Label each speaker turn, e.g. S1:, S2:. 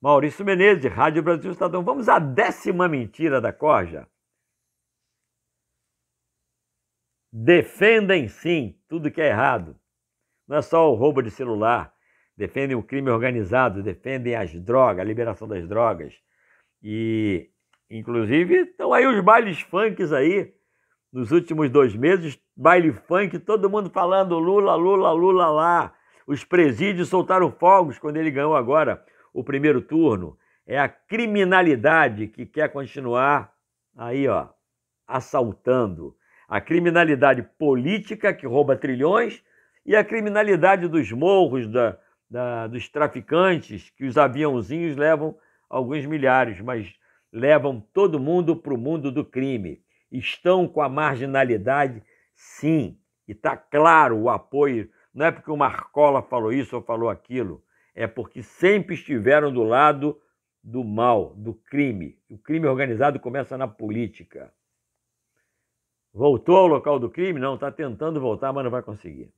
S1: Maurício Menezes, Rádio Brasil Estadão. Vamos à décima mentira da Corja. Defendem sim tudo que é errado. Não é só o roubo de celular. Defendem o crime organizado, defendem as drogas, a liberação das drogas. E, inclusive, estão aí os bailes funks aí, nos últimos dois meses, baile funk, todo mundo falando Lula, Lula, Lula lá. Os presídios soltaram fogos quando ele ganhou agora o primeiro turno, é a criminalidade que quer continuar aí, ó, assaltando. A criminalidade política que rouba trilhões e a criminalidade dos morros, da, da, dos traficantes, que os aviãozinhos levam alguns milhares, mas levam todo mundo para o mundo do crime. Estão com a marginalidade, sim, e está claro o apoio. Não é porque o Marcola falou isso ou falou aquilo é porque sempre estiveram do lado do mal, do crime. O crime organizado começa na política. Voltou ao local do crime? Não, está tentando voltar, mas não vai conseguir.